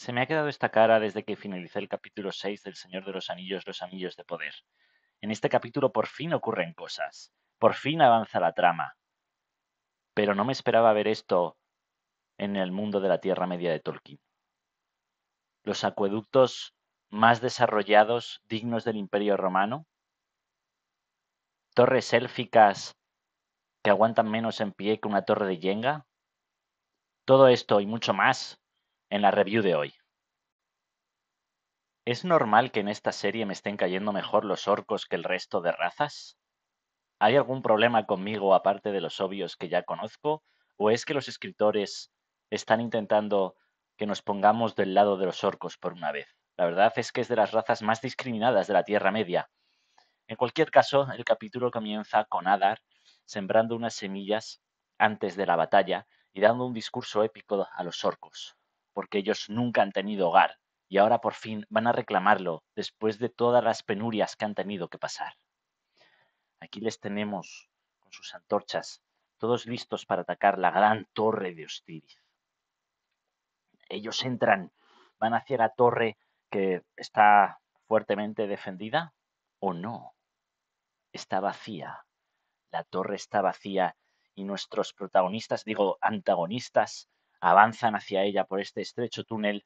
Se me ha quedado esta cara desde que finalicé el capítulo 6 del Señor de los Anillos, los Anillos de Poder. En este capítulo por fin ocurren cosas, por fin avanza la trama. Pero no me esperaba ver esto en el mundo de la Tierra Media de Tolkien. Los acueductos más desarrollados dignos del Imperio Romano, torres élficas que aguantan menos en pie que una torre de Yenga. Todo esto y mucho más en la review de hoy. ¿Es normal que en esta serie me estén cayendo mejor los orcos que el resto de razas? ¿Hay algún problema conmigo aparte de los obvios que ya conozco? ¿O es que los escritores están intentando que nos pongamos del lado de los orcos por una vez? La verdad es que es de las razas más discriminadas de la Tierra Media. En cualquier caso, el capítulo comienza con Adar sembrando unas semillas antes de la batalla y dando un discurso épico a los orcos, porque ellos nunca han tenido hogar y ahora por fin van a reclamarlo después de todas las penurias que han tenido que pasar. Aquí les tenemos con sus antorchas, todos listos para atacar la gran torre de Ostiriz. Ellos entran, van hacia la torre que está fuertemente defendida o no. Está vacía. La torre está vacía y nuestros protagonistas, digo antagonistas, avanzan hacia ella por este estrecho túnel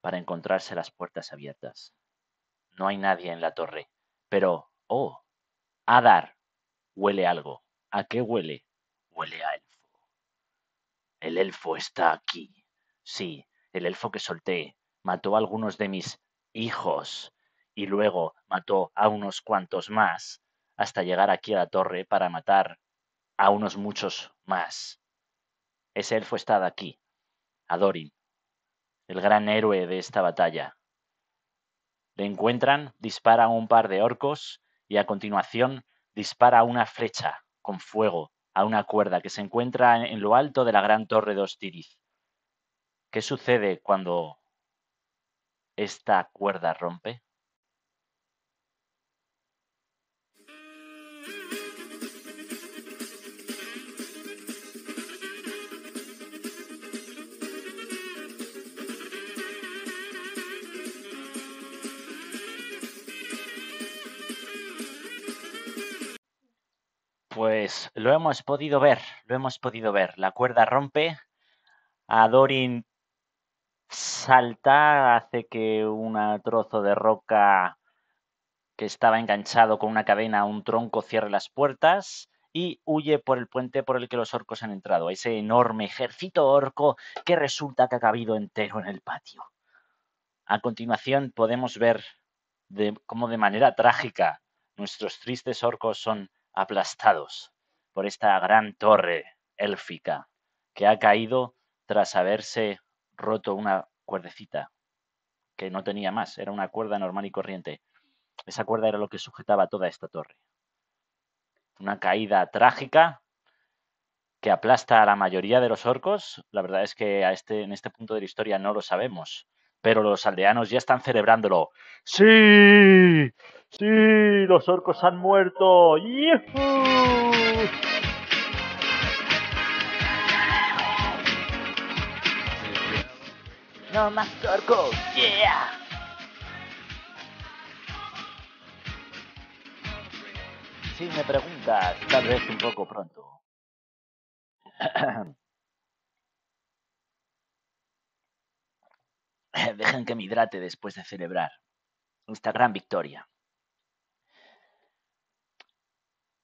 para encontrarse las puertas abiertas. No hay nadie en la torre, pero, oh, Adar, huele algo. ¿A qué huele? Huele a elfo. El elfo está aquí. Sí, el elfo que solté mató a algunos de mis hijos y luego mató a unos cuantos más hasta llegar aquí a la torre para matar a unos muchos más. Ese elfo está de aquí, Adorin, el gran héroe de esta batalla. Le encuentran, dispara un par de orcos y a continuación dispara una flecha con fuego a una cuerda que se encuentra en lo alto de la gran torre de Ostiriz. ¿Qué sucede cuando esta cuerda rompe? Pues lo hemos podido ver, lo hemos podido ver. La cuerda rompe, Adorin salta, hace que un trozo de roca que estaba enganchado con una cadena a un tronco cierre las puertas y huye por el puente por el que los orcos han entrado, ese enorme ejército orco que resulta que ha cabido entero en el patio. A continuación podemos ver de, cómo de manera trágica nuestros tristes orcos son aplastados por esta gran torre élfica que ha caído tras haberse roto una cuerdecita que no tenía más, era una cuerda normal y corriente. Esa cuerda era lo que sujetaba toda esta torre. Una caída trágica que aplasta a la mayoría de los orcos. La verdad es que a este, en este punto de la historia no lo sabemos, pero los aldeanos ya están celebrándolo. ¡Sí! Sí, los orcos han muerto. No más orcos. Yeah. Si me preguntas, tal vez un poco pronto. Dejen que me hidrate después de celebrar esta gran victoria.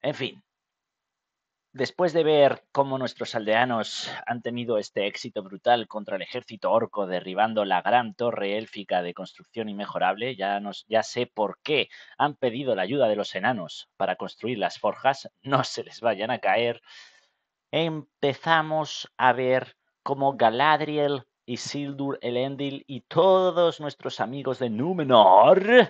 En fin, después de ver cómo nuestros aldeanos han tenido este éxito brutal contra el ejército orco, derribando la gran torre élfica de construcción inmejorable, ya, nos, ya sé por qué han pedido la ayuda de los enanos para construir las forjas, no se les vayan a caer, empezamos a ver cómo Galadriel, y el Elendil y todos nuestros amigos de Númenor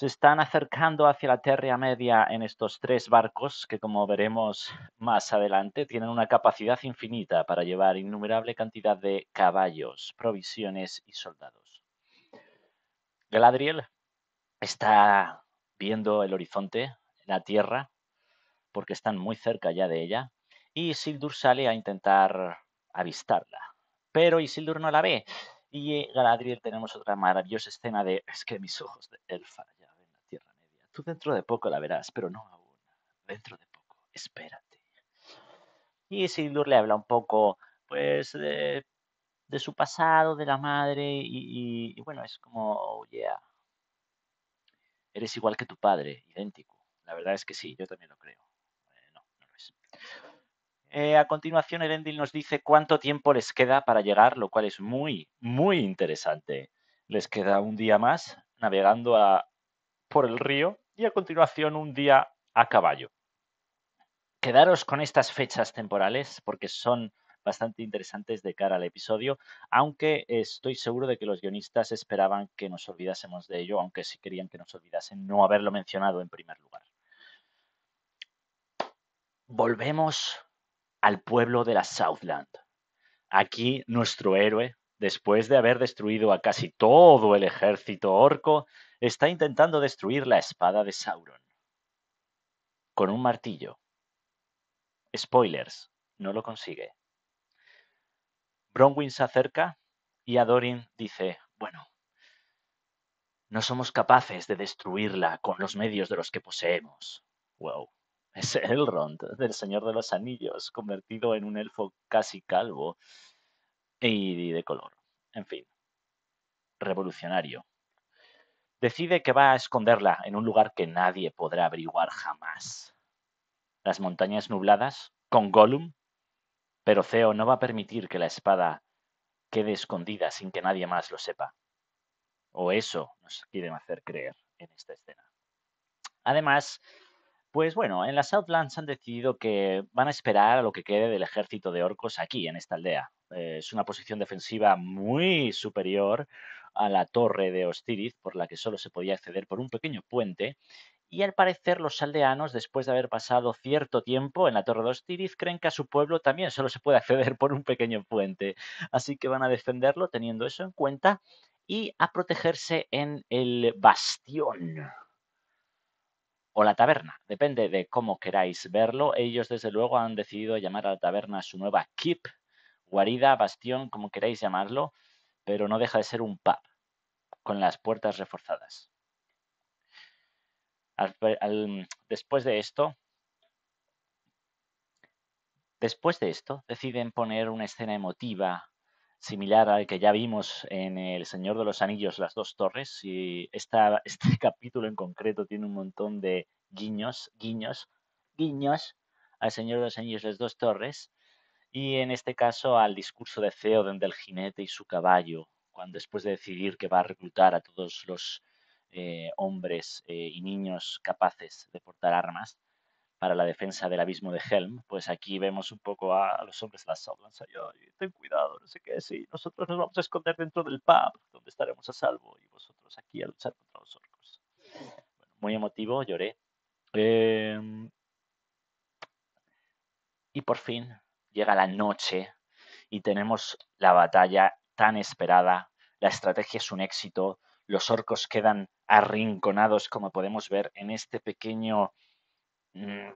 se están acercando hacia la Tierra Media en estos tres barcos que, como veremos más adelante, tienen una capacidad infinita para llevar innumerable cantidad de caballos, provisiones y soldados. Galadriel está viendo el horizonte, la Tierra, porque están muy cerca ya de ella, y Isildur sale a intentar avistarla. Pero Isildur no la ve. Y eh, Galadriel tenemos otra maravillosa escena de es que mis ojos de elfa Tú dentro de poco la verás, pero no aún. Dentro de poco, espérate. Y Sindur le habla un poco, pues, de, su pasado, de la madre, y, bueno, es como, oh, Eres igual que tu padre, idéntico. La verdad es que sí, yo también lo creo. Eh, no, no lo es. Eh, a continuación, Erendil nos dice cuánto tiempo les queda para llegar, lo cual es muy, muy interesante. Les queda un día más navegando a, por el río y a continuación un día a caballo. Quedaros con estas fechas temporales porque son bastante interesantes de cara al episodio, aunque estoy seguro de que los guionistas esperaban que nos olvidásemos de ello, aunque sí querían que nos olvidasen no haberlo mencionado en primer lugar. Volvemos al pueblo de la Southland. Aquí nuestro héroe, después de haber destruido a casi todo el ejército orco, está intentando destruir la espada de Sauron. Con un martillo. Spoilers, no lo consigue. Bronwyn se acerca y Adorin dice, bueno, no somos capaces de destruirla con los medios de los que poseemos. Wow. Es Elrond, del Señor de los Anillos, convertido en un elfo casi calvo y de color. En fin, revolucionario decide que va a esconderla en un lugar que nadie podrá averiguar jamás. Las montañas nubladas, con Gollum, pero Zeo no va a permitir que la espada quede escondida sin que nadie más lo sepa. O eso nos quieren hacer creer en esta escena. Además, pues bueno, en las Southlands han decidido que van a esperar a lo que quede del ejército de orcos aquí, en esta aldea. Eh, es una posición defensiva muy superior a la torre de Ostiriz, por la que solo se podía acceder por un pequeño puente, y al parecer los aldeanos, después de haber pasado cierto tiempo en la Torre de Ostiriz, creen que a su pueblo también solo se puede acceder por un pequeño puente. Así que van a defenderlo teniendo eso en cuenta y a protegerse en el bastión o la taberna, depende de cómo queráis verlo. Ellos desde luego han decidido llamar a la taberna su nueva keep, guarida, bastión, como queráis llamarlo pero no deja de ser un pub, con las puertas reforzadas. después de esto, después de esto, deciden poner una escena emotiva similar al que ya vimos en El Señor de los Anillos, Las Dos Torres, y este capítulo en concreto tiene un montón de guiños, guiños, guiños al Señor de los Anillos, Las Dos Torres, y en este caso al discurso de Theoden del jinete y su caballo, cuando después de decidir que va a reclutar a todos los eh, hombres eh, y niños capaces de portar armas para la defensa del abismo de Helm, pues aquí vemos un poco a, los hombres de las Southlands, ten cuidado, no sé qué, si nosotros nos vamos a esconder dentro del pub, donde estaremos a salvo, y vosotros aquí a luchar contra los orcos. muy emotivo, lloré. Em, y por fin llega la noche y tenemos la batalla tan esperada, la estrategia es un éxito, los orcos quedan arrinconados como podemos ver en este pequeño mm,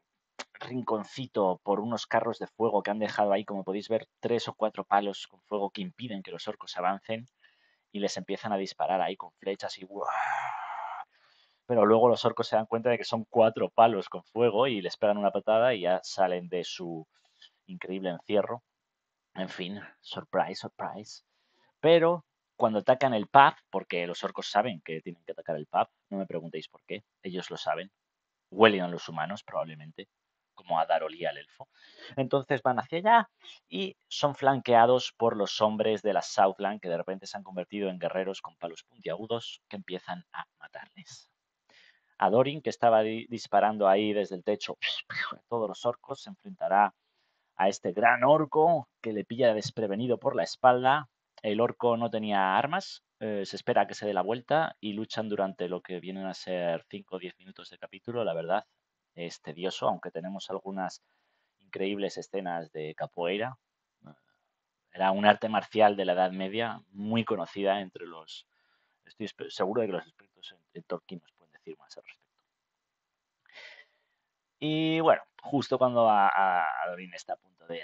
rinconcito por unos carros de fuego que han dejado ahí, como podéis ver, tres o cuatro palos con fuego que impiden que los orcos avancen y les empiezan a disparar ahí con flechas y pero luego los orcos se dan cuenta de que son cuatro palos con fuego y les pegan una patada y ya salen de su increíble encierro. En fin, surprise, surprise. Pero cuando atacan el pub, porque los orcos saben que tienen que atacar el pub, no me preguntéis por qué, ellos lo saben. Huelen a los humanos, probablemente, como a dar el al elfo. Entonces van hacia allá y son flanqueados por los hombres de la Southland, que de repente se han convertido en guerreros con palos puntiagudos que empiezan a matarles. A Dorin, que estaba disparando ahí desde el techo todos los orcos, se enfrentará a este gran orco que le pilla desprevenido por la espalda. El orco no tenía armas, eh, se espera que se dé la vuelta y luchan durante lo que vienen a ser 5 o 10 minutos de capítulo. La verdad es tedioso, aunque tenemos algunas increíbles escenas de capoeira. Era un arte marcial de la Edad Media muy conocida entre los... Estoy seguro de que los expertos en, Tolkien nos pueden decir más al respecto. Y bueno, justo cuando está a punto de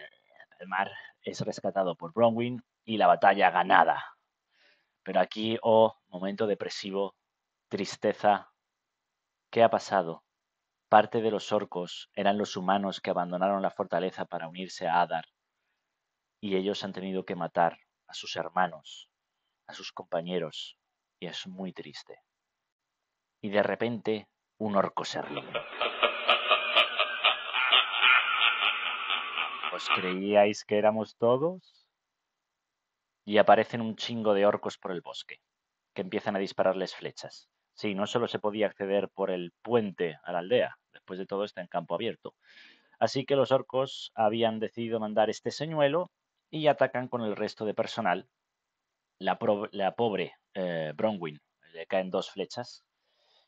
mar, es rescatado por Bronwyn y la batalla ganada. Pero aquí, oh, momento depresivo, tristeza. ¿Qué ha pasado? Parte de los orcos eran los humanos que abandonaron la fortaleza para unirse a Adar, y ellos han tenido que matar a sus hermanos, a sus compañeros, y es muy triste. Y de repente, un orco se ríe. ¿Os pues, creíais que éramos todos? Y aparecen un chingo de orcos por el bosque, que empiezan a dispararles flechas. Sí, no solo se podía acceder por el puente a la aldea, después de todo está en campo abierto. Así que los orcos habían decidido mandar este señuelo y atacan con el resto de personal. La, pobre eh, Bronwyn le caen dos flechas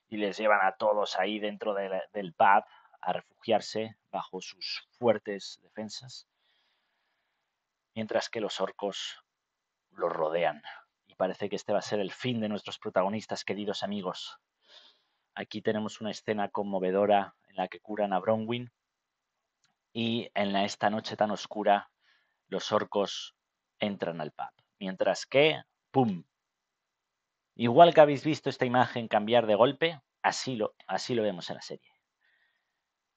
y les llevan a todos ahí dentro del pad a refugiarse bajo sus fuertes defensas, mientras que los orcos los rodean. Y parece que este va a ser el fin de nuestros protagonistas, queridos amigos. Aquí tenemos una escena conmovedora en la que curan a Bronwyn y en esta noche tan oscura los orcos entran al pub. Mientras que, ¡pum! Igual que habéis visto esta imagen cambiar de golpe, así lo, así lo vemos en la serie.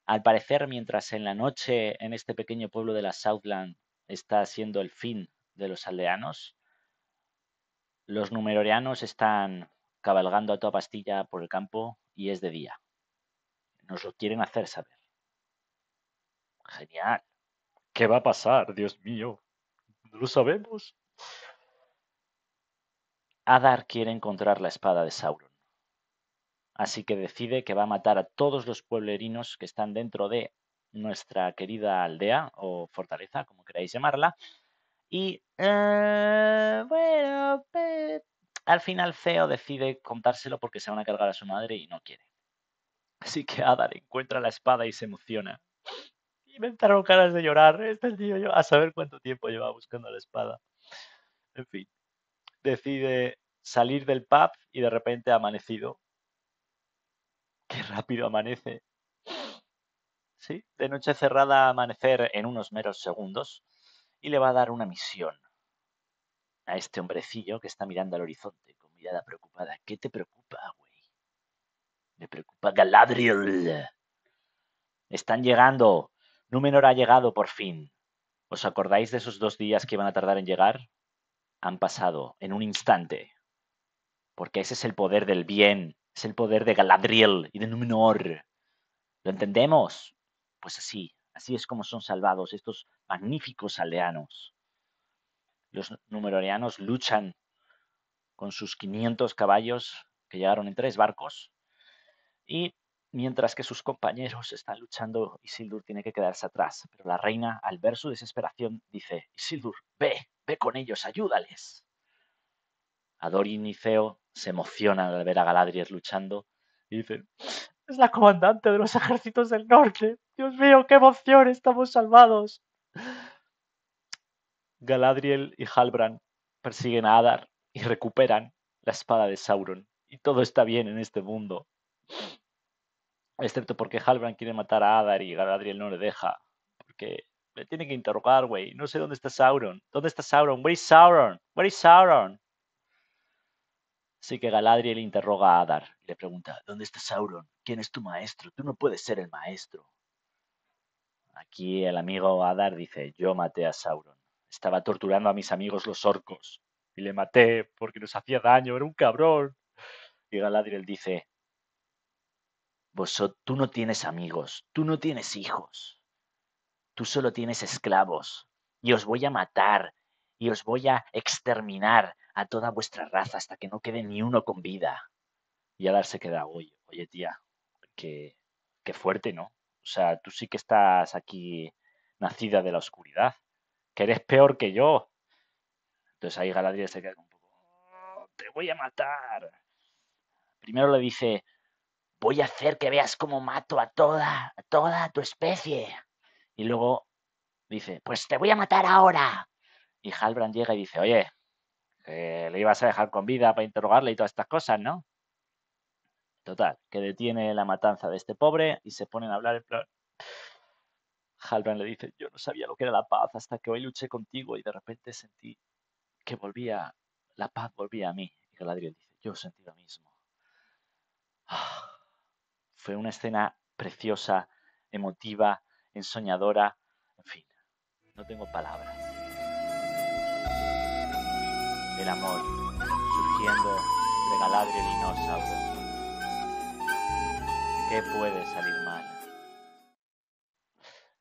Al parecer, mientras en la noche en este pequeño pueblo de la Southland está siendo el fin de los aldeanos, los numeroreanos están cabalgando a toda pastilla por el campo y es de día. Nos lo quieren hacer saber. Genial. ¿Qué va a pasar, Dios mío? No lo sabemos. Adar quiere encontrar la espada de Sauron. Así que decide que va a matar a todos los pueblerinos que están dentro de nuestra querida aldea o fortaleza, como queráis llamarla. Y eh, bueno, al final Ceo decide contárselo porque se van a cargar a su madre y no quiere. Así que Adar encuentra la espada y se emociona. Y me caras de llorar. ¿eh? Este tío yo a saber cuánto tiempo lleva buscando la espada. En fin, decide salir del pub y de repente ha amanecido Qué rápido amanece. Sí, de noche cerrada amanecer en unos meros segundos y le va a dar una misión a este hombrecillo que está mirando al horizonte con mirada preocupada. ¿Qué te preocupa, güey? Me preocupa Galadriel. Están llegando. Númenor ha llegado por fin. ¿Os acordáis de esos dos días que iban a tardar en llegar? Han pasado en un instante. Porque ese es el poder del bien es el poder de Galadriel y de Númenor. ¿Lo entendemos? Pues así, así es como son salvados estos magníficos aldeanos. Los numeroreanos luchan con sus 500 caballos que llegaron en tres barcos. Y mientras que sus compañeros están luchando, Isildur tiene que quedarse atrás. Pero la reina, al ver su desesperación, dice, Isildur, ve, ve con ellos, ayúdales. Adorin y se emocionan al ver a Galadriel luchando y dicen, es la comandante de los ejércitos del norte. Dios mío, qué emoción, estamos salvados. Galadriel y Halbrand persiguen a Adar y recuperan la espada de Sauron. Y todo está bien en este mundo. Excepto porque Halbrand quiere matar a Adar y Galadriel no le deja. Porque le tiene que interrogar, güey. No sé dónde está Sauron. ¿Dónde está Sauron? Where is Sauron? Where is Sauron? Así que Galadriel interroga a Adar y le pregunta, ¿dónde está Sauron? ¿Quién es tu maestro? Tú no puedes ser el maestro. Aquí el amigo Adar dice, yo maté a Sauron. Estaba torturando a mis amigos los orcos y le maté porque nos hacía daño, era un cabrón. Y Galadriel dice, Vos, tú no tienes amigos, tú no tienes hijos, tú solo tienes esclavos y os voy a matar y os voy a exterminar a toda vuestra raza hasta que no quede ni uno con vida. Y ahora se queda, oye, oye tía, ...que qué fuerte, ¿no? O sea, tú sí que estás aquí nacida de la oscuridad, que eres peor que yo. Entonces ahí Galadriel se queda un poco, oh, te voy a matar. Primero le dice, voy a hacer que veas cómo mato a toda, a toda tu especie. Y luego dice, pues te voy a matar ahora. Y Halbrand llega y dice, oye, que eh, le ibas a dejar con vida para interrogarle y todas estas cosas, ¿no? Total, que detiene la matanza de este pobre y se ponen a hablar en plan... Halbrand le dice, yo no sabía lo que era la paz hasta que hoy luché contigo y de repente sentí que volvía, la paz volvía a mí. Y Galadriel dice, yo sentí lo mismo. fue una escena preciosa, emotiva, ensoñadora, en fin, no tengo palabras. El amor surgiendo de Galadriel y no ¿Qué puede salir mal?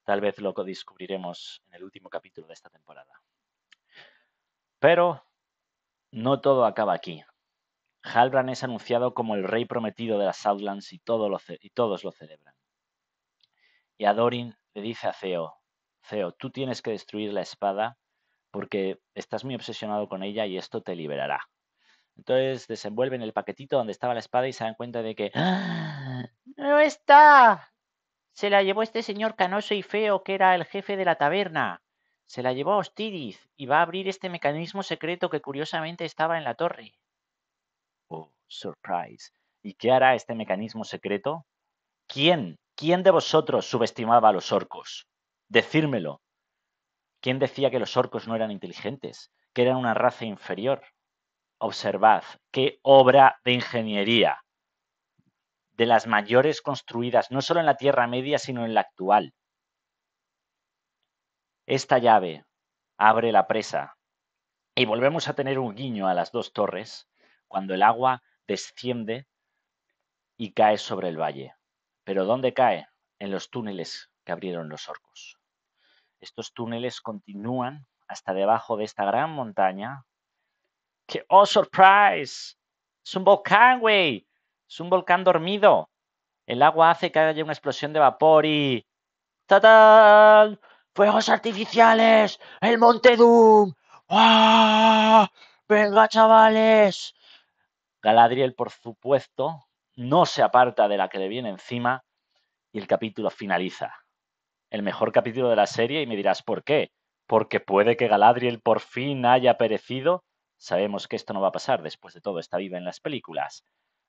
Tal vez lo descubriremos en el último capítulo de esta temporada. Pero no todo acaba aquí. Halbrand es anunciado como el rey prometido de las Southlands y, todos lo celebran. Y a le dice a Ceo, Ceo, tú tienes que destruir la espada porque estás muy obsesionado con ella y esto te liberará. Entonces desenvuelven el paquetito donde estaba la espada y se dan cuenta de que ¡Ah! no está. Se la llevó este señor canoso y feo que era el jefe de la taberna. Se la llevó a Ostiriz y va a abrir este mecanismo secreto que curiosamente estaba en la torre. Oh, surprise. ¿Y qué hará este mecanismo secreto? ¿Quién? ¿Quién de vosotros subestimaba a los orcos? Decírmelo. ¿Quién decía que los orcos no eran inteligentes? Que eran una raza inferior. Observad, qué obra de ingeniería, de las mayores construidas, no solo en la Tierra Media, sino en la actual. Esta llave abre la presa y volvemos a tener un guiño a las dos torres cuando el agua desciende y cae sobre el valle. Pero ¿dónde cae? En los túneles que abrieron los orcos. Estos túneles continúan hasta debajo de esta gran montaña. ¡Qué! oh, surprise! Es un volcán, güey. Es un volcán dormido. El agua hace que haya una explosión de vapor y... ¡Tatán! ¡Fuegos artificiales! ¡El Monte Doom! ¡Venga, chavales! Galadriel, por supuesto, no se aparta de la que le viene encima y el capítulo finaliza el mejor capítulo de la serie y me dirás, ¿por qué? Porque puede que Galadriel por fin haya perecido. Sabemos que esto no va a pasar, después de todo está viva en las películas.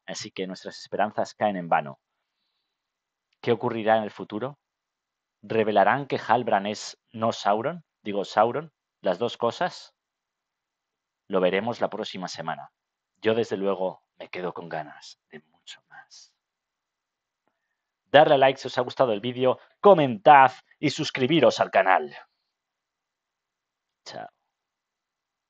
Así que nuestras esperanzas caen en vano. ¿Qué ocurrirá en el futuro? ¿Revelarán que Halbran es no Sauron? Digo, Sauron, las dos cosas. Lo veremos la próxima semana. Yo desde luego me quedo con ganas de mucho más darle like si os ha gustado el vídeo, comentad y suscribiros al canal. Chao.